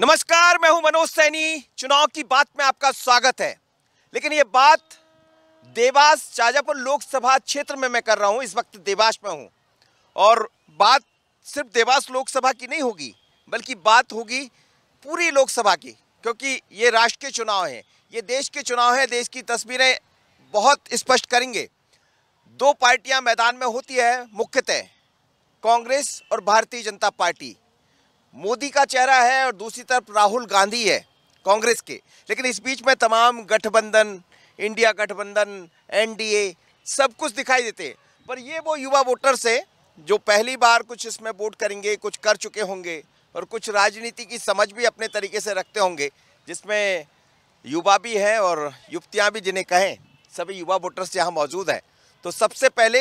नमस्कार मैं हूं मनोज सैनी चुनाव की बात में आपका स्वागत है लेकिन ये बात देवास चाजापुर लोकसभा क्षेत्र में मैं कर रहा हूं इस वक्त देवास में हूं और बात सिर्फ देवास लोकसभा की नहीं होगी बल्कि बात होगी पूरी लोकसभा की क्योंकि ये राष्ट्र के चुनाव हैं ये देश के चुनाव हैं देश की तस्वीरें बहुत स्पष्ट करेंगे दो पार्टियां मैदान में होती है मुख्यतः कांग्रेस और भारतीय जनता पार्टी मोदी का चेहरा है और दूसरी तरफ राहुल गांधी है कांग्रेस के लेकिन इस बीच में तमाम गठबंधन इंडिया गठबंधन एनडीए सब कुछ दिखाई देते हैं पर ये वो युवा वोटर्स हैं जो पहली बार कुछ इसमें वोट करेंगे कुछ कर चुके होंगे और कुछ राजनीति की समझ भी अपने तरीके से रखते होंगे जिसमें युवा भी हैं और युवतियाँ भी जिन्हें कहें सभी युवा वोटर्स यहाँ मौजूद हैं तो सबसे पहले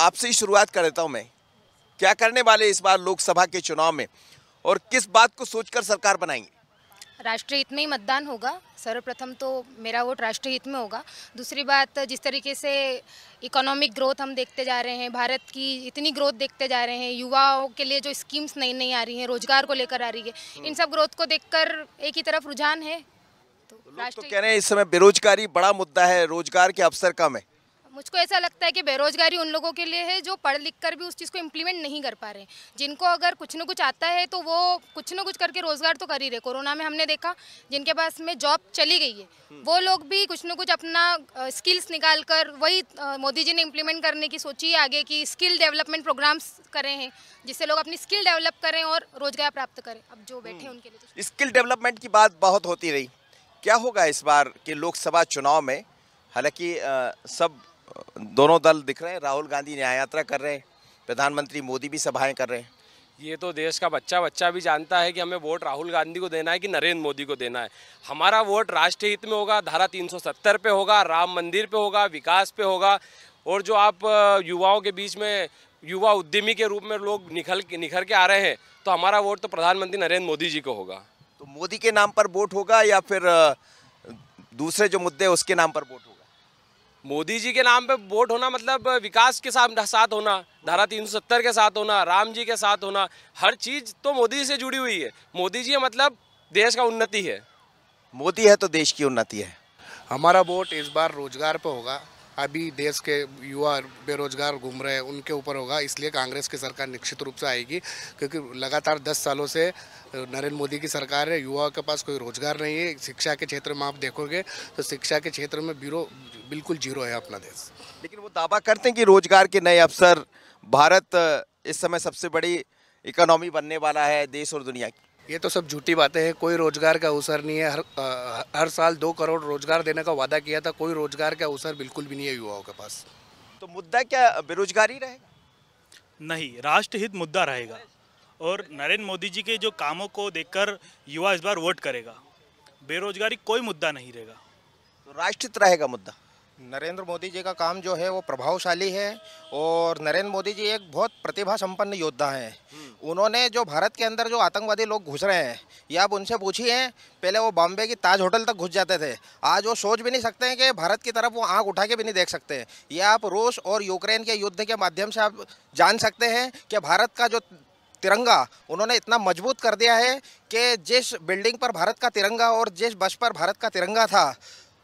आपसे ही शुरुआत कर देता हूँ मैं क्या करने वाले इस बार लोकसभा के चुनाव में और किस बात को सोचकर सरकार बनाएंगे राष्ट्रीय हित में ही मतदान होगा सर्वप्रथम तो मेरा वोट राष्ट्रीय हित में होगा दूसरी बात जिस तरीके से इकोनॉमिक ग्रोथ हम देखते जा रहे हैं भारत की इतनी ग्रोथ देखते जा रहे हैं युवाओं के लिए जो स्कीम्स नई नई आ रही हैं रोजगार को लेकर आ रही है हम्म। इन सब ग्रोथ को देखकर एक ही तरफ रुझान है तो, तो, तो कह रहे हैं इस समय बेरोजगारी बड़ा मुद्दा है रोजगार के अवसर कम है मुझको ऐसा लगता है कि बेरोजगारी उन लोगों के लिए है जो पढ़ लिख कर भी उस चीज़ को इम्प्लीमेंट नहीं कर पा रहे जिनको अगर कुछ ना कुछ आता है तो वो कुछ ना कुछ करके रोज़गार तो कर ही रहे कोरोना में हमने देखा जिनके पास में जॉब चली गई है हम्म। वो लोग भी कुछ ना कुछ अपना स्किल्स निकाल कर वही मोदी जी ने इम्प्लीमेंट करने की सोची है आगे की स्किल डेवलपमेंट प्रोग्राम्स करें हैं जिससे लोग अपनी स्किल डेवलप करें और रोजगार प्राप्त करें अब जो बैठे हैं हम्म। उनके लिए स्किल तो डेवलपमेंट की बात बहुत होती रही क्या होगा इस बार के लोकसभा चुनाव में हालांकि सब दोनों दल दिख रहे हैं राहुल गांधी न्याय यात्रा कर रहे हैं प्रधानमंत्री मोदी भी सभाएं कर रहे हैं ये तो देश का बच्चा बच्चा भी जानता है कि हमें वोट राहुल गांधी को देना है कि नरेंद्र मोदी को देना है हमारा वोट राष्ट्रीय हित में होगा धारा 370 पे होगा राम मंदिर पे होगा विकास पे होगा और जो आप युवाओं के बीच में युवा उद्यमी के रूप में लोग निखल निखर के आ रहे हैं तो हमारा वोट तो प्रधानमंत्री नरेंद्र मोदी जी को होगा तो मोदी के नाम पर वोट होगा या फिर दूसरे जो मुद्दे उसके नाम पर वोट मोदी जी के नाम पे वोट होना मतलब विकास के साथ साथ होना धारा 370 के साथ होना राम जी के साथ होना हर चीज़ तो मोदी से जुड़ी हुई है मोदी जी मतलब देश का उन्नति है मोदी है तो देश की उन्नति है हमारा वोट इस बार रोजगार पर होगा अभी देश के युवा बेरोजगार घूम रहे हैं उनके ऊपर होगा इसलिए कांग्रेस की सरकार निश्चित रूप से आएगी क्योंकि लगातार दस सालों से नरेंद्र मोदी की सरकार है युवाओं के पास कोई रोजगार नहीं है शिक्षा के क्षेत्र में आप देखोगे तो शिक्षा के क्षेत्र में बीरो बिल्कुल जीरो है अपना देश लेकिन वो दावा करते हैं कि रोजगार के नए अवसर भारत इस समय सबसे बड़ी इकोनॉमी बनने वाला है देश और दुनिया की ये तो सब झूठी बातें हैं कोई रोजगार का अवसर नहीं है हर आ, हर साल दो करोड़ रोजगार देने का वादा किया था कोई रोजगार का अवसर बिल्कुल भी नहीं है युवाओं के पास तो मुद्दा क्या बेरोजगारी रहेगा नहीं राष्ट्रहित मुद्दा रहेगा और नरेंद्र मोदी जी के जो कामों को देखकर युवा इस बार वोट करेगा बेरोजगारी कोई मुद्दा नहीं रहेगा तो राष्ट्रहित रहेगा मुद्दा नरेंद्र मोदी जी का काम जो है वो प्रभावशाली है और नरेंद्र मोदी जी एक बहुत प्रतिभा संपन्न योद्धा हैं हम्म। उन्होंने जो भारत के अंदर जो आतंकवादी लोग घुस रहे हैं या आप उनसे पूछिए पहले वो बॉम्बे की ताज होटल तक घुस जाते थे आज वो सोच भी नहीं सकते हैं कि भारत की तरफ वो आँख उठा के भी नहीं देख सकते ये आप रूस और यूक्रेन के युद्ध के माध्यम से आप जान सकते हैं कि भारत का जो तिरंगा उन्होंने इतना मजबूत कर दिया है कि जिस बिल्डिंग पर भारत का तिरंगा और जिस बस पर भारत का तिरंगा था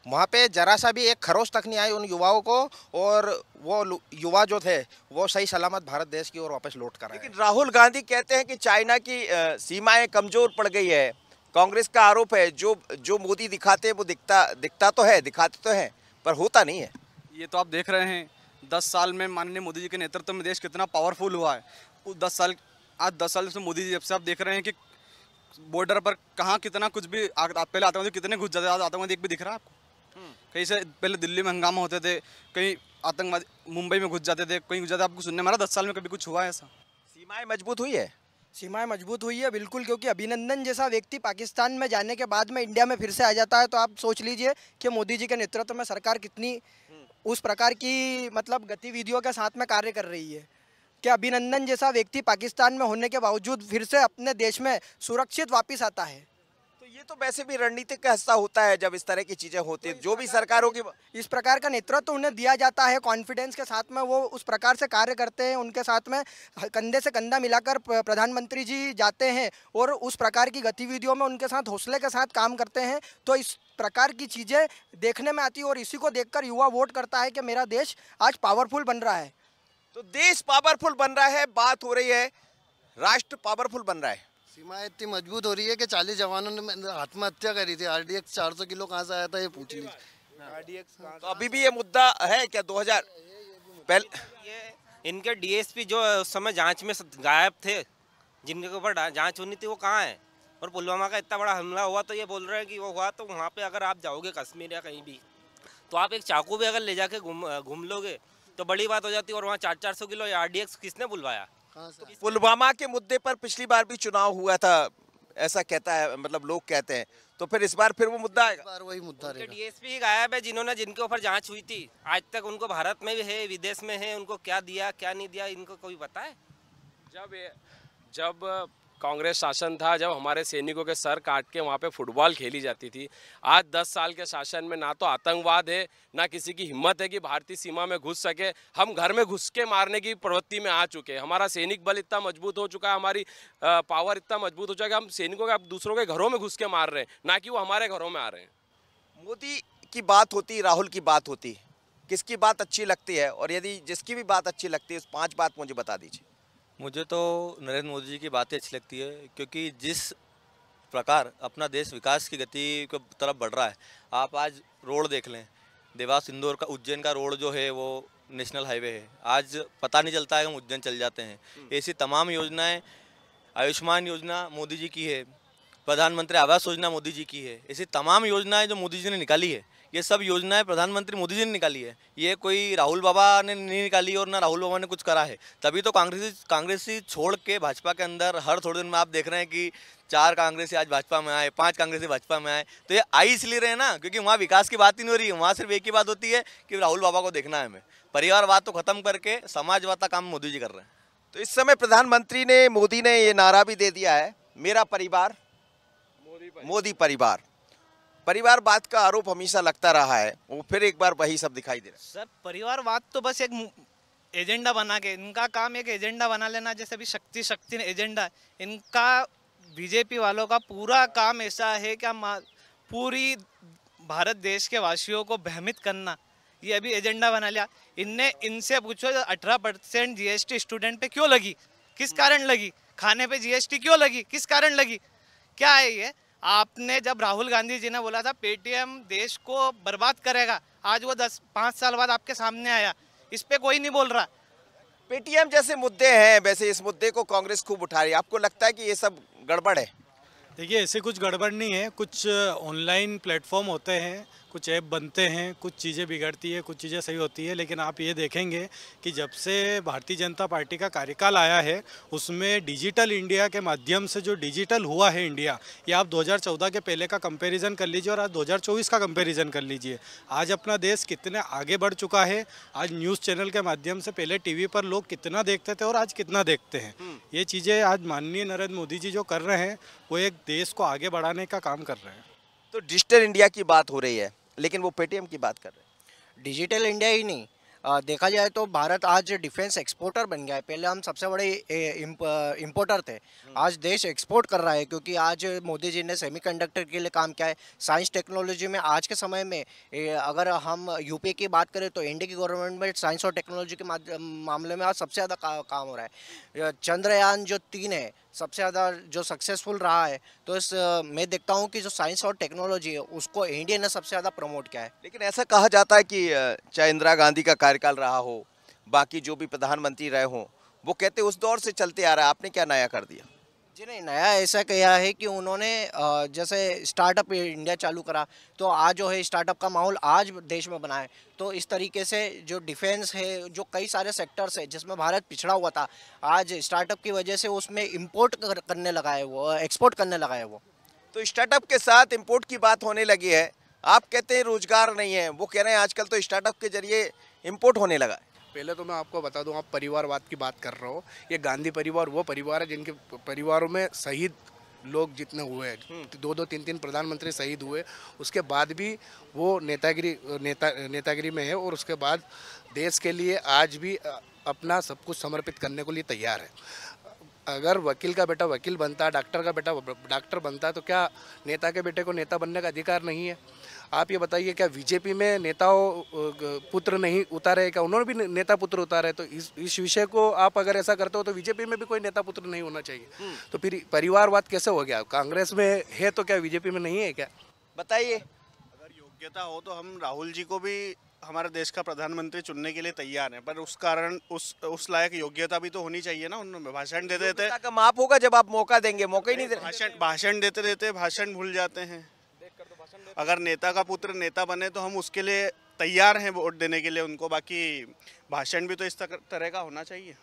वहाँ पे जरा सा भी एक खरोश तक नहीं आई उन युवाओं को और वो युवा जो थे वो सही सलामत भारत देश की ओर वापस लौट कर लेकिन राहुल गांधी कहते हैं कि चाइना की सीमाएं कमज़ोर पड़ गई है कांग्रेस का आरोप है जो जो मोदी दिखाते हैं वो दिखता दिखता तो है दिखाते तो हैं पर होता नहीं है ये तो आप देख रहे हैं दस साल में माननीय मोदी जी के नेतृत्व में देश कितना पावरफुल हुआ है दस साल आज दस साल से मोदी जी जब से आप देख रहे हैं कि बॉर्डर पर कहाँ कितना कुछ भी आप पहले आतंकवादी कितने कुछ ज़्यादा आतंकवादी एक भी दिख रहा है आपको कहीं से पहले दिल्ली में हंगामा होते थे कहीं आतंकवादी मुंबई में घुस जाते थे कहीं घुस जाते आपको सुनने मारा दस साल में कभी कुछ हुआ है ऐसा सीमाएँ मजबूत हुई है सीमाएं मजबूत हुई है बिल्कुल क्योंकि अभिनंदन जैसा व्यक्ति पाकिस्तान में जाने के बाद में इंडिया में फिर से आ जाता है तो आप सोच लीजिए कि मोदी जी के नेतृत्व में सरकार कितनी हम्म। उस प्रकार की मतलब गतिविधियों के साथ में कार्य कर रही है कि अभिनंदन जैसा व्यक्ति पाकिस्तान में होने के बावजूद फिर से अपने देश में सुरक्षित वापिस आता है तो वैसे भी रणनीतिक का हिस्सा होता है जब इस तरह की चीजें होती है तो जो भी सरकारों की इस प्रकार का नेतृत्व तो उन्हें दिया जाता है कॉन्फिडेंस के साथ में वो उस प्रकार से कार्य करते हैं उनके साथ में कंधे से कंधा मिलाकर प्रधानमंत्री जी जाते हैं और उस प्रकार की गतिविधियों में उनके साथ हौसले के साथ काम करते हैं तो इस प्रकार की चीज़ें देखने में आती है और इसी को देखकर युवा वोट करता है कि मेरा देश आज पावरफुल बन रहा है तो देश पावरफुल बन रहा है बात हो रही है राष्ट्र पावरफुल बन रहा है सीमा इतनी मजबूत हो रही है कि चालीस जवानों ने आत्महत्या करी थी आरडीएक्स सौ किलो कहाँ से आया था ये पूछ लीजिए हाँ। तो अभी भी ये मुद्दा है क्या दो हजार पहले इनके डीएसपी जो उस समय जांच में गायब थे जिनके ऊपर जांच होनी थी वो कहाँ है और पुलवामा का इतना बड़ा हमला हुआ तो ये बोल रहे हैं कि वो हुआ तो वहाँ पे अगर आप जाओगे कश्मीर या कहीं भी तो आप एक चाकू भी अगर ले जाके घूम घूम लोगे तो बड़ी बात हो जाती है और वहाँ चार चार सौ किलो आर किसने बुलवाया पुलवामा के मुद्दे पर पिछली बार भी चुनाव हुआ था ऐसा कहता है मतलब लोग कहते हैं तो फिर इस बार फिर वो मुद्दा आएगा बार वही मुद्दा डीएसपी गायब है जिन्होंने जिनके ऊपर जांच हुई थी आज तक उनको भारत में भी है विदेश में है उनको क्या दिया क्या नहीं दिया इनको कोई पता है जब जब कांग्रेस शासन था जब हमारे सैनिकों के सर काट के वहाँ पे फुटबॉल खेली जाती थी आज 10 साल के शासन में ना तो आतंकवाद है ना किसी की हिम्मत है कि भारतीय सीमा में घुस सके हम घर में घुस के मारने की प्रवृत्ति में आ चुके हैं हमारा सैनिक बल इतना मजबूत हो चुका है हमारी पावर इतना मजबूत हो चुका है हम सैनिकों अब दूसरों के घरों में घुस के मार रहे हैं ना कि वो हमारे घरों में आ रहे हैं मोदी की बात होती राहुल की बात होती किसकी बात अच्छी लगती है और यदि जिसकी भी बात अच्छी लगती है उस पांच बात मुझे बता दीजिए मुझे तो नरेंद्र मोदी जी की बातें अच्छी लगती है क्योंकि जिस प्रकार अपना देश विकास की गति की तरफ बढ़ रहा है आप आज रोड देख लें देवास इंदौर का उज्जैन का रोड जो है वो नेशनल हाईवे है आज पता नहीं चलता है हम उज्जैन चल जाते हैं हम्म। ऐसी तमाम योजनाएं आयुष्मान योजना मोदी जी की है प्रधानमंत्री आवास योजना मोदी जी की है ऐसी तमाम योजनाएं जो मोदी जी ने निकाली है ये सब योजनाएं प्रधानमंत्री मोदी जी ने निकाली है ये कोई राहुल बाबा ने नहीं निकाली और ना राहुल बाबा ने कुछ करा है तभी तो कांग्रेसी कांग्रेसी छोड़ के भाजपा के अंदर हर थोड़े दिन में आप देख रहे हैं कि चार कांग्रेसी आज भाजपा में आए पांच कांग्रेसी भाजपा में आए तो ये आई इसलिए रहे ना क्योंकि वहाँ विकास की बात ही नहीं हो रही है वहाँ सिर्फ एक ही बात होती है कि राहुल बाबा को देखना है हमें परिवारवाद तो खत्म करके समाजवाद का काम मोदी जी कर रहे हैं तो इस समय प्रधानमंत्री ने मोदी ने ये नारा भी दे दिया है मेरा परिवार मोदी परिवार परिवारवाद का आरोप हमेशा लगता रहा है वो फिर एक बार वही सब दिखाई दे रहा है सर परिवारवाद तो बस एक एजेंडा बना के इनका काम एक एजेंडा बना लेना जैसे अभी शक्ति शक्ति एजेंडा इनका बीजेपी वालों का पूरा काम ऐसा है कि पूरी भारत देश के वासियों को भ्रमित करना ये अभी एजेंडा बना लिया इनने इनसे पूछो अठारह परसेंट जी स्टूडेंट पे क्यों लगी किस कारण लगी खाने पे जीएसटी क्यों लगी किस कारण लगी क्या है ये आपने जब राहुल गांधी जी ने बोला था पेटीएम देश को बर्बाद करेगा आज वो दस पाँच साल बाद आपके सामने आया इस पर कोई नहीं बोल रहा पेटीएम जैसे मुद्दे हैं वैसे इस मुद्दे को कांग्रेस खूब उठा रही है आपको लगता है कि ये सब गड़बड़ है देखिए ऐसे कुछ गड़बड़ नहीं है कुछ ऑनलाइन प्लेटफॉर्म होते हैं कुछ ऐप बनते हैं कुछ चीज़ें बिगड़ती है कुछ चीज़ें सही होती है लेकिन आप ये देखेंगे कि जब से भारतीय जनता पार्टी का कार्यकाल आया है उसमें डिजिटल इंडिया के माध्यम से जो डिजिटल हुआ है इंडिया ये आप 2014 के पहले का कंपैरिजन कर लीजिए और आज 2024 का कंपैरिजन कर लीजिए आज अपना देश कितने आगे बढ़ चुका है आज न्यूज़ चैनल के माध्यम से पहले टी पर लोग कितना देखते थे और आज कितना देखते हैं हम्म। ये चीज़ें आज माननीय नरेंद्र मोदी जी जो कर रहे हैं वो एक देश को आगे बढ़ाने का काम कर रहे हैं तो डिजिटल इंडिया की बात हो रही है लेकिन वो पेटीएम की बात कर रहे हैं डिजिटल इंडिया ही नहीं आ, देखा जाए तो भारत आज डिफेंस एक्सपोर्टर बन गया है पहले हम सबसे बड़े इम्पोर्टर थे हम्म। आज देश एक्सपोर्ट कर रहा है क्योंकि आज मोदी जी ने सेमीकंडक्टर के लिए काम किया है साइंस टेक्नोलॉजी में आज के समय में ए, अगर हम यूपी की बात करें तो इंडिया की गवर्नमेंट में साइंस और टेक्नोलॉजी के मामले में आज सबसे ज़्यादा का, काम हो रहा है चंद्रयान जो तीन है सबसे ज़्यादा जो सक्सेसफुल रहा है तो इस मैं देखता हूँ कि जो साइंस और टेक्नोलॉजी है उसको इंडिया ने सबसे ज़्यादा प्रमोट किया है लेकिन ऐसा कहा जाता है कि चाहे इंदिरा गांधी का कार्यकाल रहा हो बाकी जो भी प्रधानमंत्री रहे हों वो कहते उस दौर से चलते आ रहा है आपने क्या नया कर दिया जी नहीं नया ऐसा किया है कि उन्होंने जैसे स्टार्टअप इंडिया चालू करा तो आज जो है स्टार्टअप का माहौल आज देश में बना है तो इस तरीके से जो डिफेंस है जो कई सारे सेक्टर्स है जिसमें भारत पिछड़ा हुआ था आज स्टार्टअप की वजह से उसमें इम्पोर्ट करने लगा है वो एक्सपोर्ट करने लगा है वो तो स्टार्टअप के साथ इम्पोर्ट की बात होने लगी है आप कहते हैं रोजगार नहीं है वो कह रहे हैं आजकल तो स्टार्टअप के जरिए इम्पोर्ट होने लगा है पहले तो मैं आपको बता दूं आप परिवारवाद की बात कर रहे हो ये गांधी परिवार वो परिवार है जिनके परिवारों में शहीद लोग जितने हुए हैं हम्म। तो दो दो तीन तीन प्रधानमंत्री शहीद हुए उसके बाद भी वो नेतागिरी नेता नेतागिरी में है और उसके बाद देश के लिए आज भी अपना सब कुछ समर्पित करने के लिए तैयार है अगर वकील का बेटा वकील बनता डॉक्टर का बेटा डॉक्टर बनता तो क्या नेता के बेटे को नेता बनने का अधिकार नहीं है आप ये बताइए क्या बीजेपी में नेताओं पुत्र नहीं उतारे क्या उन्होंने भी नेता पुत्र उतारे तो इस इस विषय को आप अगर ऐसा करते हो तो बीजेपी में भी कोई नेता पुत्र नहीं होना चाहिए हम्म। तो फिर परिवारवाद कैसे हो गया कांग्रेस में है तो क्या बीजेपी में नहीं है क्या बताइए अगर योग्यता हो तो हम राहुल जी को भी हमारे देश का प्रधानमंत्री चुनने के लिए तैयार है पर उस कारण उस उस लायक योग्यता भी तो होनी चाहिए ना उनमें भाषण देते देते का माप होगा जब आप मौका देंगे मौका ही नहीं दे भाषण भाषण देते देते भाषण भूल जाते हैं अगर नेता का पुत्र नेता बने तो हम उसके लिए तैयार हैं वोट देने के लिए उनको बाकी भाषण भी तो इस तरह का होना चाहिए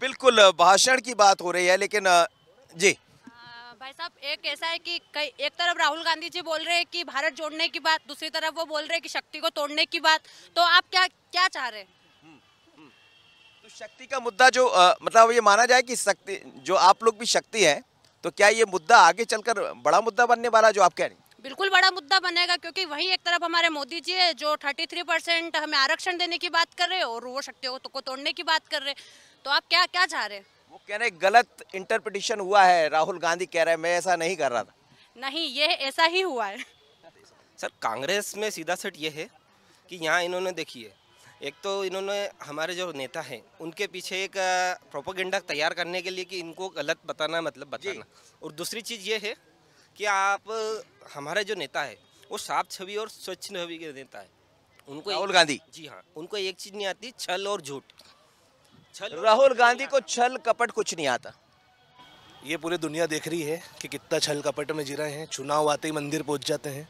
बिल्कुल भाषण की बात हो रही है लेकिन जी भाई साहब एक ऐसा है कि कई एक तरफ राहुल गांधी जी बोल रहे हैं कि भारत जोड़ने की बात दूसरी तरफ वो बोल रहे हैं कि शक्ति को तोड़ने की बात तो आप क्या क्या चाह रहे हैं हम्म, हम्म। तो शक्ति का मुद्दा जो आ, मतलब ये माना जाए कि शक्ति जो आप लोग भी शक्ति है तो क्या ये मुद्दा आगे चलकर बड़ा मुद्दा बनने वाला जो आप कह रहे हैं बिल्कुल बड़ा मुद्दा बनेगा क्योंकि वही एक तरफ हमारे मोदी जी है जो 33 परसेंट हमें आरक्षण देने की बात कर रहे हैं और वो शक्तियों को तोड़ने की बात कर रहे हैं तो आप क्या क्या चाह रहे हैं वो कह रहे गलत इंटरप्रिटेशन हुआ है राहुल गांधी कह रहे हैं मैं ऐसा नहीं कर रहा था नहीं ये ऐसा ही हुआ है सर कांग्रेस में सीधा सट ये है कि यहाँ इन्होंने देखिए एक तो इन्होंने हमारे जो नेता हैं उनके पीछे एक प्रोपोगेंडा तैयार करने के लिए कि इनको गलत बताना मतलब बताना और दूसरी चीज़ ये है कि आप हमारे जो नेता है वो साफ छवि और स्वच्छ छवि के नेता है उनको राहुल गांधी जी हाँ उनको एक चीज़ नहीं आती छल और झूठ छल राहुल गांधी को छल कपट कुछ नहीं आता ये पूरी दुनिया देख रही है कि कितना छल कपट में जी रहे हैं चुनाव आते ही मंदिर पहुंच जाते हैं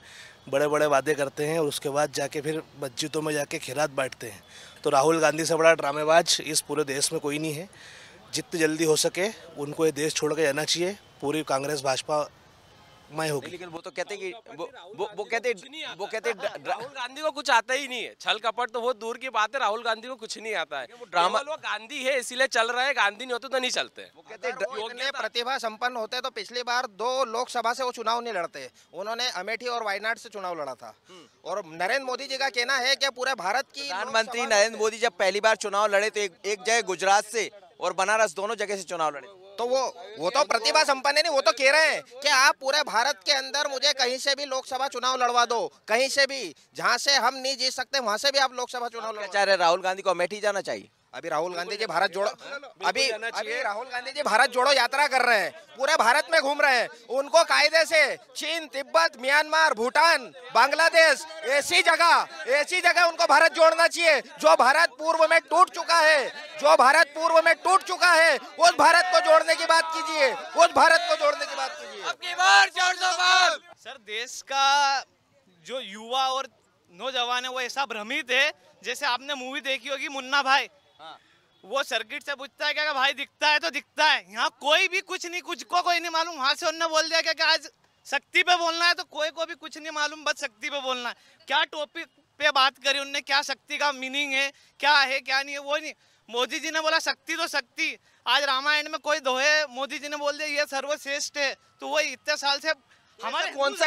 बड़े बड़े वादे करते हैं और उसके बाद जाके फिर मस्जिदों में जाके खिरात बांटते हैं तो राहुल गांधी से बड़ा ड्रामेबाज इस पूरे देश में कोई नहीं है जितनी जल्दी हो सके उनको ये देश छोड़ के जाना चाहिए पूरी कांग्रेस भाजपा मैं होगी लेकिन वो तो कहते कि वो वो, कहते वो कहते राहुल गांधी को कुछ आता ही नहीं है छल कपट तो वो दूर की बात है राहुल गांधी को कुछ नहीं आता है वो ड्रामा वो गांधी है इसीलिए चल रहा है गांधी नहीं होते तो नहीं चलते वो कहते इतने प्रतिभा संपन्न होते तो पिछली बार दो लोकसभा से वो चुनाव नहीं लड़ते उन्होंने अमेठी और वायनाड से चुनाव लड़ा था हम्म। और नरेंद्र मोदी जी का कहना है की पूरे भारत की प्रधानमंत्री नरेंद्र मोदी जब पहली बार चुनाव लड़े तो एक जगह गुजरात से और बनारस दोनों जगह से चुनाव लड़े तो वो वो तो प्रतिभा संपन्न नहीं वो तो कह रहे हैं कि आप पूरे भारत के अंदर मुझे कहीं से भी लोकसभा चुनाव लड़वा दो कहीं से भी जहाँ से हम नहीं जीत सकते वहाँ से भी आप लोकसभा चुनाव लड़वा चाह रहे राहुल गांधी को अमेठी जाना चाहिए अभी राहुल गांधी जी भारत जोड़ो अभी अभी राहुल गांधी जी भारत जोड़ो यात्रा कर रहे हैं पूरे भारत में घूम रहे हैं उनको कायदे से चीन तिब्बत म्यांमार भूटान बांग्लादेश ऐसी जगह ऐसी जगह उनको भारत जोड़ना चाहिए जो भारत पूर्व में टूट चुका है जो भारत पूर्व में टूट चुका है उस भारत को जोड़ने की बात कीजिए उस भारत को जोड़ने की बात कीजिए सर देश का जो युवा और नौजवान है वो ऐसा भ्रमित है जैसे आपने मूवी देखी होगी मुन्ना भाई हाँ। वो सर्किट से पूछता है क्या भाई दिखता है तो दिखता है यहाँ कोई भी कुछ नहीं कुछ को कोई नहीं मालूम वहां से उनने बोल दिया क्या आज शक्ति पे बोलना है तो कोई को भी कुछ नहीं मालूम बस शक्ति पे बोलना है क्या टॉपिक पे बात करी उनने क्या शक्ति का मीनिंग है क्या है क्या नहीं है वो नहीं मोदी जी ने बोला शक्ति तो शक्ति आज रामायण में कोई दोहे मोदी जी ने बोल दिया ये सर्वश्रेष्ठ है तो वो इतने साल से हमारे कौन सा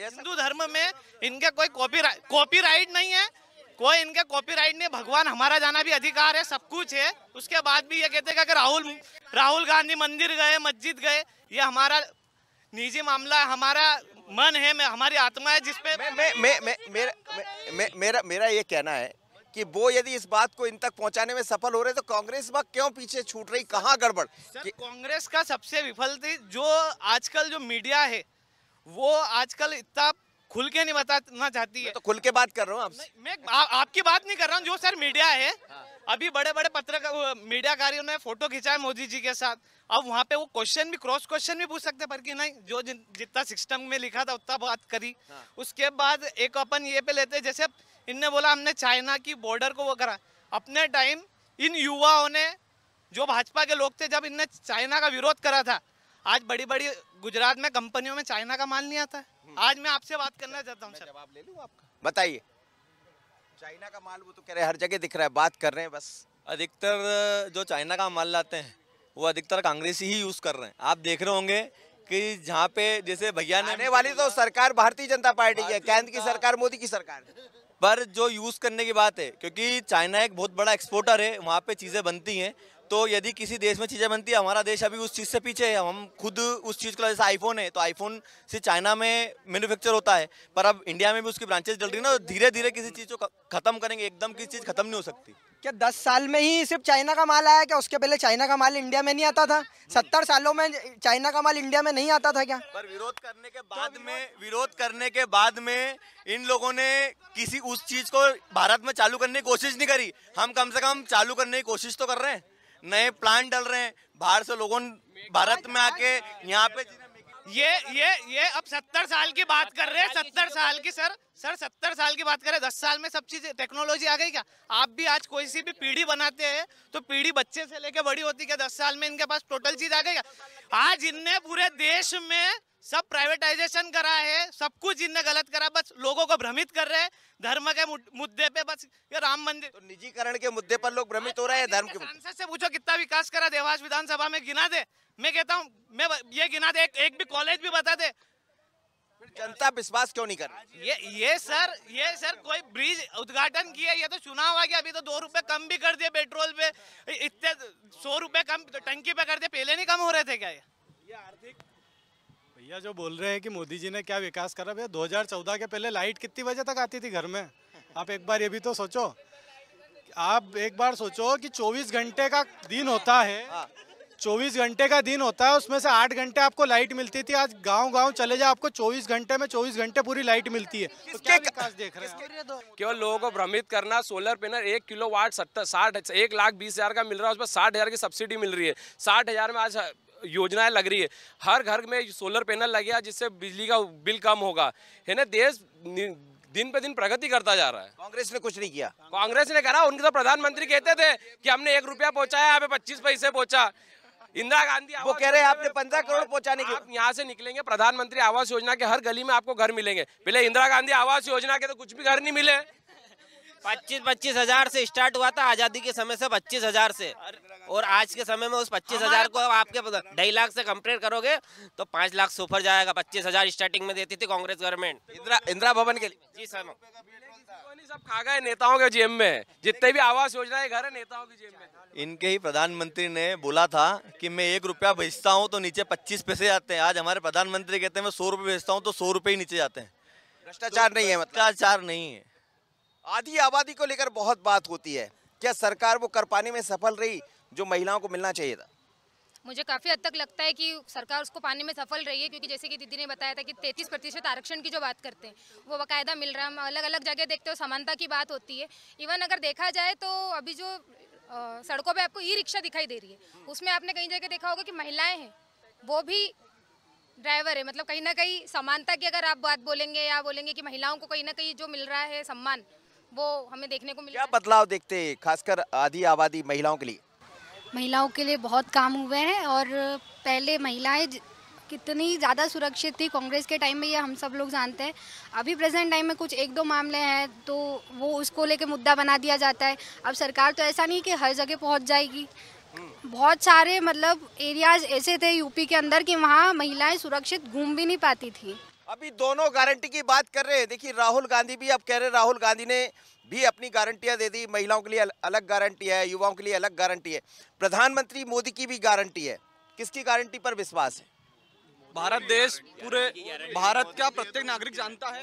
हिंदू धर्म में इनका कोई कॉपी कॉपी राइट नहीं है कोई इनके कॉपीराइट नहीं भगवान हमारा जाना भी अधिकार है सब कुछ है उसके बाद भी ये कहते हैं कि राहुल राहुल गांधी मंदिर गए मस्जिद गए ये हमारा निजी मामला हमारा मन है मैं हमारी आत्मा है जिसपे मैं, मैं, मैं, मैं, मेरा, मैं, मेरा मेरा ये कहना है कि वो यदि इस बात को इन तक पहुंचाने में सफल हो रहे तो कांग्रेस बात क्यों पीछे छूट रही कहाँ गड़बड़ कांग्रेस का सबसे विफल थी जो आजकल जो मीडिया है वो आजकल इतना खुल के नहीं बताना चाहती है तो खुल के बात कर रहा हूँ आपसे मैं आ, आपकी बात नहीं कर रहा हूँ जो सर मीडिया है हाँ। अभी बड़े बड़े पत्रकार मीडियाकारियों ने फोटो खिंचा है मोदी जी के साथ अब वहाँ पे वो क्वेश्चन भी क्रॉस क्वेश्चन भी पूछ सकते पर कि नहीं जो जि, जितना सिस्टम में लिखा था उतना बात करी हाँ। उसके बाद एक अपन ये पे लेते जैसे इनने बोला हमने चाइना की बॉर्डर को वो करा अपने टाइम इन युवाओं ने जो भाजपा के लोग थे जब इनने चाइना का विरोध करा था आज बड़ी बड़ी गुजरात में कंपनियों में चाइना का माल नहीं आता है आज मैं आपसे बात करना चाहता हूँ जवाब ले लूँ आपका बताइए चाइना का माल वो तो कह रहे हर जगह दिख रहा है बात कर रहे हैं बस अधिकतर जो चाइना का माल लाते हैं वो अधिकतर कांग्रेस ही यूज कर रहे हैं आप देख रहे होंगे कि जहाँ पे जैसे भैया ने आने वाली तो सरकार भारतीय जनता पार्टी की है केंद्र की सरकार मोदी की सरकार पर जो यूज करने की बात है क्योंकि चाइना एक बहुत बड़ा एक्सपोर्टर है वहाँ पे चीजें बनती हैं तो यदि किसी देश में चीज़ें बनती है हमारा देश अभी उस चीज़ से पीछे है हम खुद उस चीज़ का जैसे आईफोन है तो आईफोन से चाइना में मैन्युफैक्चर होता है पर अब इंडिया में भी उसकी ब्रांचेज डल रही है ना तो धीरे धीरे किसी चीज़ को खत्म करेंगे एकदम किसी चीज़ खत्म नहीं हो सकती क्या दस साल में ही सिर्फ चाइना का माल आया क्या उसके पहले चाइना का माल इंडिया में नहीं आता था सत्तर सालों में चाइना का माल इंडिया में नहीं आता था क्या पर विरोध करने के बाद तो में विरोध करने के बाद में इन लोगों ने किसी उस चीज को भारत में चालू करने की कोशिश नहीं करी हम कम से कम चालू करने की कोशिश तो कर रहे हैं नए प्लान डल रहे हैं बाहर से लोगों भारत में आके यहाँ पे ये ये ये अब सत्तर साल की बात कर रहे हैं सत्तर साल की सर सर सत्तर साल की बात कर रहे हैं दस साल में सब चीज टेक्नोलॉजी आ गई क्या आप भी आज कोई सी भी पीढ़ी बनाते हैं तो पीढ़ी बच्चे से लेके बड़ी होती क्या दस साल में इनके पास टोटल चीज आ गई क्या आज इनने पूरे देश में सब प्राइवेटाइजेशन करा है सब कुछ जिनने गलत करा बस लोगों को भ्रमित कर रहे हैं धर्म के मुद्दे पे बस ये राम मंदिर तो निजीकरण के मुद्दे पर लोग भ्रमित हो रहे हैं धर्म के सांसद से पूछो कितना विकास करा देवास विधानसभा में गिना दे मैं कहता हूँ मैं ये गिना दे एक, एक भी कॉलेज भी बता दे जनता विश्वास क्यों नहीं कर रही ये ये सर ये सर कोई ब्रिज उद्घाटन किया ये तो चुनाव आ गया अभी तो दो रुपए कम भी कर दिए पेट्रोल पे इतने सौ रुपए कम तो टंकी पे कर दिए पहले नहीं कम हो रहे थे क्या ये आर्थिक भैया जो बोल रहे हैं कि मोदी जी ने क्या विकास करा भैया 2014 के पहले लाइट कितनी बजे तक आती थी घर में आप एक बार ये भी तो सोचो आप एक बार सोचो कि 24 घंटे का दिन होता है 24 हाँ। घंटे का दिन होता है उसमें से 8 घंटे आपको लाइट मिलती थी आज गांव गांव चले जाए आपको 24 घंटे में 24 घंटे पूरी लाइट मिलती है तो क्या विकास देख रहे हैं केवल लोगों को भ्रमित करना सोलर पैनल एक किलो वाट सत्तर साठ एक लाख बीस हजार का मिल रहा है उसमें साठ हजार की सब्सिडी मिल रही है साठ हजार में आज योजनाएं लग रही है हर घर में सोलर पैनल लग गया जिससे बिजली का बिल कम होगा है ना देश दिन पे दिन प्रगति करता जा रहा है कांग्रेस ने कुछ नहीं किया कांग्रेस ने करा उनके तो प्रधानमंत्री कहते थे कि हमने एक रुपया पहुंचाया हमें पच्चीस पैसे पहुंचा इंदिरा गांधी वो कह रहे हैं आपने पंद्रह करोड़ पहुंचाने के आप यहाँ से निकलेंगे प्रधानमंत्री आवास योजना के हर गली में आपको घर मिलेंगे पहले इंदिरा गांधी आवास योजना के तो कुछ भी घर नहीं मिले पच्चीस पच्चीस हजार से स्टार्ट हुआ था आजादी के समय से पच्चीस हजार से और आज के समय में उस पच्चीस हजार को आपके ढाई लाख से कंपेयर करोगे तो पांच लाख से ऊपर जाएगा पच्चीस हजार स्टार्टिंग में देती थी कांग्रेस गवर्नमेंट इंदिरा इंदिरा भवन के लिए जी सर सब खा गए नेताओं के जेब में जितने भी आवास योजना है घर है नेताओं की जेब में इनके ही प्रधानमंत्री ने बोला था कि मैं एक रुपया भेजता हूँ तो नीचे पच्चीस पैसे जाते हैं आज हमारे प्रधानमंत्री कहते हैं मैं सौ रुपये भेजता हूँ तो सौ रुपये ही नीचे जाते हैं भ्रष्टाचार नहीं है मतलब। भ्रष्टाचार नहीं है आधी आबादी को लेकर बहुत बात होती है क्या सरकार वो कर पाने में सफल रही जो महिलाओं को मिलना चाहिए था मुझे काफ़ी हद तक लगता है कि सरकार उसको पाने में सफल रही है क्योंकि जैसे कि दीदी ने बताया था कि 33 प्रतिशत आरक्षण की जो बात करते हैं वो बाकायदा मिल रहा है अलग अलग जगह देखते हो समानता की बात होती है इवन अगर देखा जाए तो अभी जो आ, सड़कों पे आपको ई रिक्शा दिखाई दे रही है उसमें आपने कहीं जगह देखा होगा कि महिलाएं हैं वो भी ड्राइवर है मतलब कहीं ना कहीं समानता की अगर आप बात बोलेंगे या बोलेंगे कि महिलाओं को कहीं ना कहीं जो मिल रहा है सम्मान वो हमें देखने को मिला क्या बदलाव देखते हैं खासकर आधी आबादी महिलाओं के लिए महिलाओं के लिए बहुत काम हुए हैं और पहले महिलाएं कितनी ज़्यादा सुरक्षित थी कांग्रेस के टाइम में ये हम सब लोग जानते हैं अभी प्रेजेंट टाइम में कुछ एक दो मामले हैं तो वो उसको लेके मुद्दा बना दिया जाता है अब सरकार तो ऐसा नहीं कि हर जगह पहुंच जाएगी हम्म। बहुत सारे मतलब एरियाज ऐसे थे यूपी के अंदर कि वहाँ महिलाएं सुरक्षित घूम भी नहीं पाती थी अभी दोनों गारंटी की बात कर रहे हैं देखिए राहुल गांधी भी अब कह रहे हैं राहुल गांधी ने भी अपनी गारंटियां दे दी महिलाओं के लिए अलग गारंटी है युवाओं के लिए अलग गारंटी है प्रधानमंत्री मोदी की भी गारंटी है किसकी गारंटी पर विश्वास है भारत देश पूरे भारत का प्रत्येक नागरिक जानता है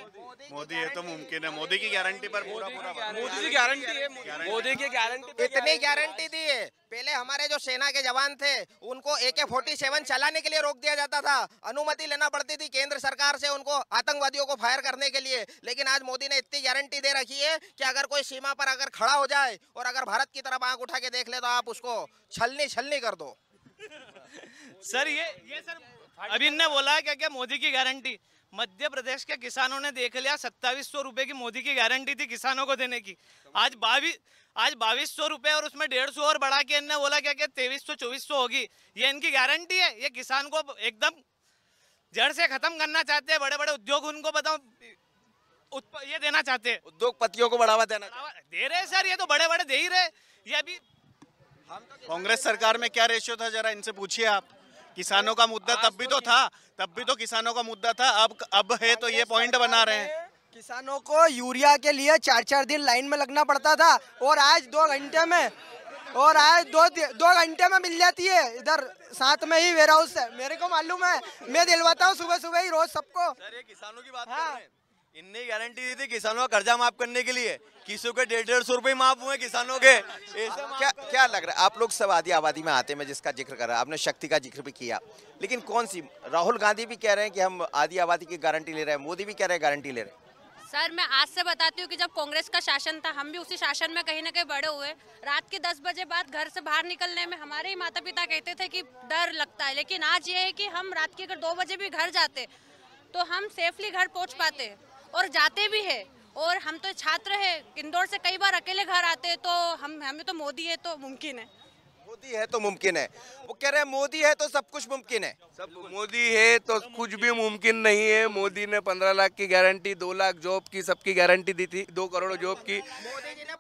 मोदी ये तो मुमकिन है मोदी की गारंटी पर पूरा पूरा मोदी की गारंटी है मोदी की गारंटी इतनी गारंटी दी है पहले हमारे जो सेना के जवान थे उनको ए के फोर्टी सेवन चलाने के लिए रोक दिया जाता था अनुमति लेना पड़ती थी केंद्र सरकार से उनको आतंकवादियों को फायर करने के लिए लेकिन आज मोदी ने इतनी गारंटी दे रखी है कि अगर कोई सीमा पर अगर खड़ा हो जाए और अगर भारत की तरफ आंख उठा के देख ले तो आप उसको छलनी छलनी कर दो सर ये ये सर अभी इनने बोला है क्या क्या मोदी की गारंटी मध्य प्रदेश के किसानों ने देख लिया सत्ताईस सौ रुपए की मोदी की गारंटी थी किसानों को देने की आज बावी आज बाईस सौ रुपए और उसमें डेढ़ सौ और बढ़ा के इनने बोला क्या क्या तेईस सौ चौबीस सौ होगी ये इनकी गारंटी है ये किसान को एकदम जड़ से खत्म करना चाहते हैं बड़े बड़े उद्योग उनको बताओ ये देना चाहते है उद्योगपतियों को बढ़ावा देना दे रहे सर ये तो बड़े बड़े दे ही रहे ये अभी कांग्रेस सरकार में क्या रेशियो था जरा इनसे पूछिए आप किसानों का मुद्दा तब भी तो था तब भी तो किसानों का मुद्दा था अब अब है तो ये पॉइंट बना रहे हैं किसानों को यूरिया के लिए चार चार दिन लाइन में लगना पड़ता था और आज दो घंटे में और आज दो दो घंटे में मिल जाती है इधर साथ में ही वेयर हाउस है मेरे को मालूम है मैं दिलवाता हूँ सुबह सुबह ही रोज सबको किसानों की बात हाँ। इनने गारंटी दी थी किसानों का कर्जा माफ करने के लिए किसों के डेढ़ डेढ़ सौ रुपए माफ हुए किसानों के क्या क्या लग रहा है आप लोग सब आधी आबादी में आते हैं जिसका जिक्र कर रहा आपने शक्ति का जिक्र भी किया लेकिन कौन सी राहुल गांधी भी कह रहे हैं कि हम आधी आबादी की गारंटी ले रहे हैं मोदी भी कह रहे हैं गारंटी ले रहे हैं सर मैं आज से बताती हूँ कि जब कांग्रेस का शासन था हम भी उसी शासन में कहीं ना कहीं बड़े हुए रात के 10 बजे बाद घर से बाहर निकलने में हमारे ही माता पिता कहते थे कि डर लगता है लेकिन आज ये है कि हम रात के अगर दो बजे भी घर जाते तो हम सेफली घर पहुँच पाते और जाते भी है और हम तो छात्र हैं इंदौर से कई बार अकेले घर आते हैं तो हम हमें तो मोदी है तो मुमकिन है मोदी है तो मुमकिन है वो कह रहे हैं मोदी है तो सब कुछ मुमकिन है सब मोदी है तो कुछ भी मुमकिन नहीं है मोदी ने पंद्रह लाख की गारंटी दो लाख जॉब की सबकी गारंटी दी थी दो करोड़ जॉब की मोदी जी ने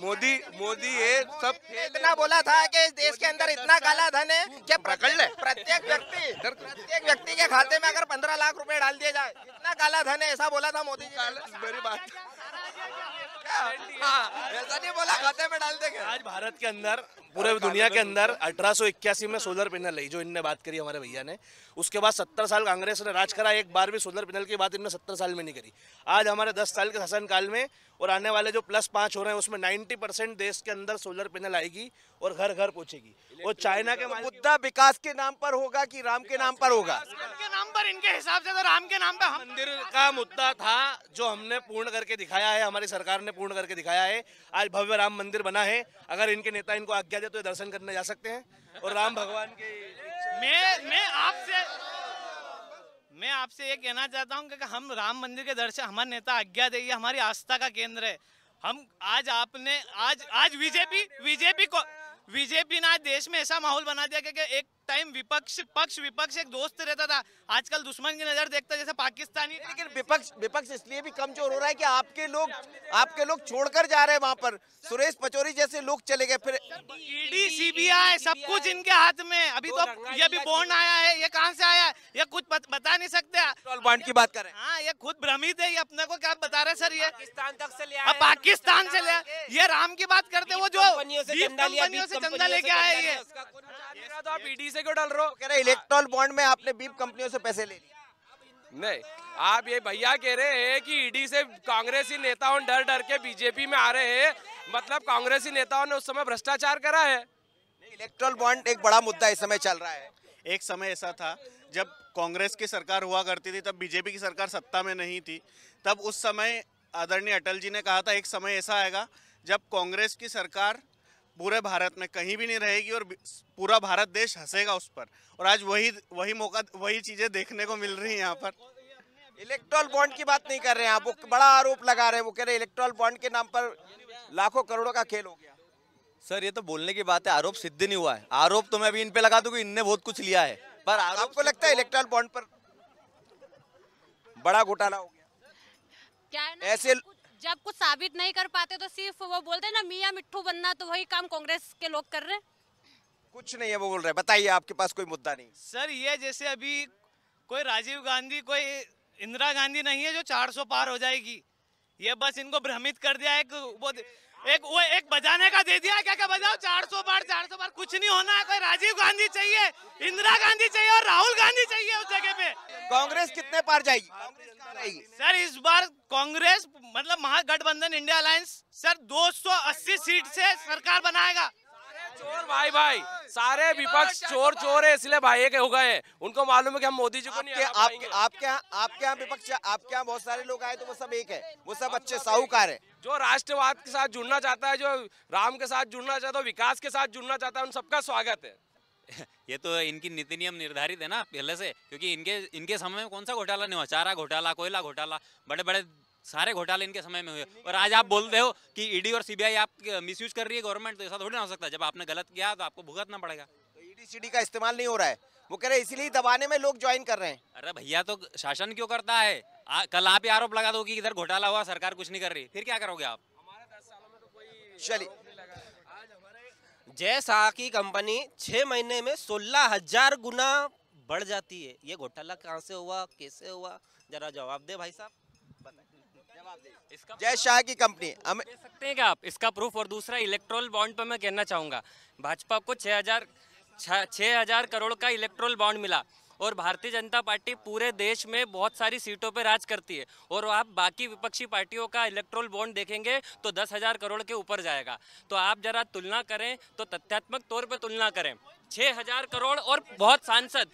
मोदी मोदी ये सब इतना बोला था कि इस देश के अंदर इतना काला धन है कि प्रत्येक व्यक्ति प्रत्येक व्यक्ति के खाते में अगर पंद्रह लाख रुपए डाल दिए जाए इतना काला धन है ऐसा बोला था मोदी जी मेरी बात हाँ, नहीं बोला खाते में डाल देंगे आज भारत के अंदर पूरे दुनिया के अंदर अठारह में सोलर पैनल लई जो इनने बात करी हमारे भैया ने उसके बाद सत्तर साल कांग्रेस ने राज करा एक बार भी सोलर पैनल की बात इनने सत्तर साल में नहीं करी आज हमारे दस साल के शासन काल में और आने वाले जो प्लस पांच हो रहे हैं उसमें नाइन्टी परसेंट देश के अंदर सोलर पैनल आएगी और घर घर पहुंचेगी और चाइना के मुद्दा विकास के नाम पर होगा की राम के नाम पर होगा नंबर इनके हिसाब से तो राम के नाम पे हम मंदिर का मुद्दा था जो हमने पूर्ण करके दिखाया है हमारी सरकार ने पूर्ण करके दिखाया है आज भव्य राम मंदिर बना है अगर इनके नेता इनको आज्ञा दे तो ये दर्शन करने जा सकते हैं और राम भगवान के मैं मैं आपसे मैं आपसे ये कहना चाहता हूँ की हम राम मंदिर के दर्शन हमारे नेता आज्ञा दे ये हमारी आस्था का केंद्र है हम आज आपने आज आज बीजेपी बीजेपी को बीजेपी ने आज देश में ऐसा माहौल बना दिया कि एक टाइम विपक्ष पक्ष विपक्ष एक दोस्त रहता था आजकल दुश्मन की नजर देखता जैसे पाकिस्तानी लेकिन विपक्ष विपक्ष इसलिए भी कमजोर हो रहा है कि आपके लोग आपके लोग छोड़कर जा रहे हैं वहाँ पर सुरेश पचोरी जैसे लोग चले गए फिर ईडी e सीबीआई सब कुछ इनके हाथ में अभी तो ये भी बॉन्ड आया है ये कहाँ से आया है ये कुछ बता नहीं सकते बॉन्ड की बात करें हाँ ये खुद भ्रमित है ये अपने को क्या बता रहे सर ये पाकिस्तान से लिया पाकिस्तान से लिया ये राम की बात करते वो जो कंपनियों से चंदा लेके आए ये मतलब तो आप ईडी e से पैसे क्यों डाल रहे हो कह रहे इलेक्ट्रॉल बॉन्ड में आपने बीप कंपनियों से पैसे ले लिए नहीं आप ये भैया कह रहे हैं कि ईडी e से कांग्रेसी नेताओं डर डर के बीजेपी में आ रहे हैं मतलब कांग्रेसी नेताओं ने उस समय भ्रष्टाचार करा है इलेक्ट्रॉल बॉन्ड एक बड़ा मुद्दा इस समय चल रहा है एक समय ऐसा था जब कांग्रेस की सरकार हुआ करती थी तब बीजेपी की सरकार सत्ता में नहीं थी तब उस समय आदरणीय अटल जी ने कहा था एक समय ऐसा आएगा जब कांग्रेस की सरकार पूरे भारत में कहीं भी नहीं रहेगी और पूरा भारत देश हंसेगा उस पर और आज वही वही मौका वही चीज़ें देखने को मिल रही हैं यहाँ पर इलेक्ट्रॉल बॉन्ड की बात नहीं कर रहे हैं आप वो बड़ा आरोप लगा रहे हैं वो कह रहे हैं इलेक्ट्रॉल बॉन्ड के नाम पर लाखों करोड़ों का खेल हो गया सर ये तो बोलने की बात है आरोप सिद्ध नहीं हुआ है आरोप तो मैं अभी इन पे लगा दूँ इनने बहुत कुछ लिया है पर आपको लगता है इलेक्ट्रॉल बॉन्ड पर बड़ा घोटाला हो गया ऐसे जब कुछ साबित नहीं कर पाते तो सिर्फ वो बोलते ना मियाँ मिट्टू बनना तो वही काम कांग्रेस के लोग कर रहे कुछ नहीं है वो बोल रहे बताइए आपके पास कोई मुद्दा नहीं सर ये जैसे अभी कोई राजीव गांधी कोई इंदिरा गांधी नहीं है जो 400 पार हो जाएगी ये बस इनको भ्रमित कर दिया है कि वो एक वो एक बजाने का दे दिया क्या क्या बजाओ 400 बार 400 बार कुछ नहीं होना है कोई राजीव गांधी चाहिए इंदिरा गांधी चाहिए और राहुल गांधी चाहिए उस जगह पे कांग्रेस कितने पार जाएगी सर इस बार कांग्रेस मतलब Mahagathbandhan India alliance sir 280 seat से सरकार बनाएगा चोर भाई भाई सारे विपक्ष चोर अच्छा चोर है इसलिए भाई के हो गए उनको मालूम है कि हम मोदी जी को नहीं आपके आपके यहाँ आपके यहाँ विपक्ष आपके यहाँ बहुत सारे लोग आए तो वो सब एक है वो सब अच्छे साहूकार है जो राष्ट्रवाद के साथ जुड़ना चाहता है जो राम के साथ जुड़ना चाहता है विकास के साथ जुड़ना चाहता है उन सबका स्वागत है ये तो इनकी नीति नियम निर्धारित है ना पहले से क्योंकि इनके इनके समय में कौन सा घोटाला नहीं हुआ चारा घोटाला कोयला घोटाला बड़े बड़े सारे घोटाले इनके समय में हुए और आज आप बोलते हो कि ईडी e और सीबीआई आप यूज कर रही है गवर्नमेंट तो ऐसा थोड़ी ना हो सकता जब आपने गलत किया तो आपको भुगतना पड़ेगा तो सीडी e का इस्तेमाल नहीं हो रहा है वो कह रहे इसीलिए दबाने में लोग ज्वाइन कर रहे हैं अरे भैया तो शासन क्यों करता है आ, कल आप ही आरोप लगा दो कि इधर घोटाला हुआ सरकार कुछ नहीं कर रही फिर क्या करोगे आप तो चलिए जैसा की कंपनी छह महीने में सोलह हजार गुना बढ़ जाती है ये घोटाला कहाँ से हुआ कैसे हुआ जरा जवाब दे भाई साहब जय शाह की कंपनी हम दे सकते हैं क्या आप इसका प्रूफ और दूसरा इलेक्ट्रोल बॉन्ड पर मैं कहना चाहूँगा भाजपा को छः छः हज़ार करोड़ का इलेक्ट्रोल बॉन्ड मिला और भारतीय जनता पार्टी पूरे देश में बहुत सारी सीटों पर राज करती है और आप बाकी विपक्षी पार्टियों का इलेक्ट्रोल बॉन्ड देखेंगे तो दस हज़ार करोड़ के ऊपर जाएगा तो आप जरा तुलना करें तो तथ्यात्मक तौर पर तुलना करें छः हज़ार करोड़ और बहुत सांसद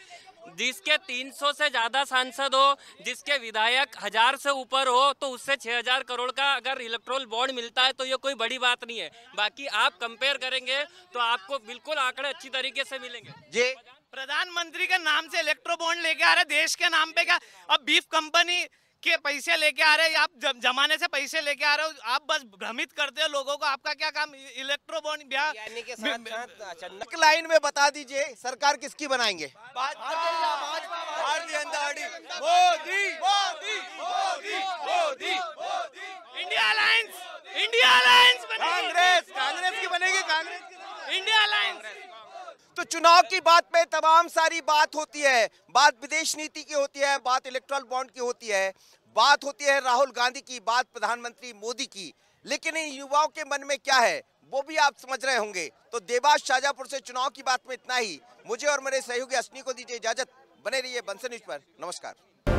जिसके 300 से ज़्यादा सांसद हो जिसके विधायक हज़ार से ऊपर हो तो उससे 6000 करोड़ का अगर इलेक्ट्रोल बॉन्ड मिलता है तो ये कोई बड़ी बात नहीं है बाकी आप कंपेयर करेंगे तो आपको बिल्कुल आंकड़े अच्छी तरीके से मिलेंगे जी प्रधानमंत्री के नाम से इलेक्ट्रो बॉन्ड लेके आ रहे देश के नाम पे क्या अब बीफ कंपनी के पैसे लेके आ रहे आप जमाने से पैसे लेके आ रहे हो आप बस भ्रमित करते हो लोगों को आपका क्या काम इलेक्ट्रो बॉन्ड ब्याह लाइन अच्छा, में बता दीजिए सरकार किसकी बनाएंगे Bharatiya Janata Party Modi Modi Modi Modi India alliance India alliance Congress Congress की बनेगी कांग्रेस इंडिया अलायंस तो चुनाव की बात पे तमाम सारी बात होती है बात विदेश नीति की होती है बात इलेक्ट्रल बॉन्ड की होती है बात होती है राहुल गांधी की बात प्रधानमंत्री मोदी की लेकिन इन युवाओं के मन में क्या है वो भी आप समझ रहे होंगे तो देवास शाजापुर से चुनाव की बात में इतना ही मुझे और मेरे सहयोगी अश्नी को दीजिए इजाजत बने रहिए बंसल न्यूज पर नमस्कार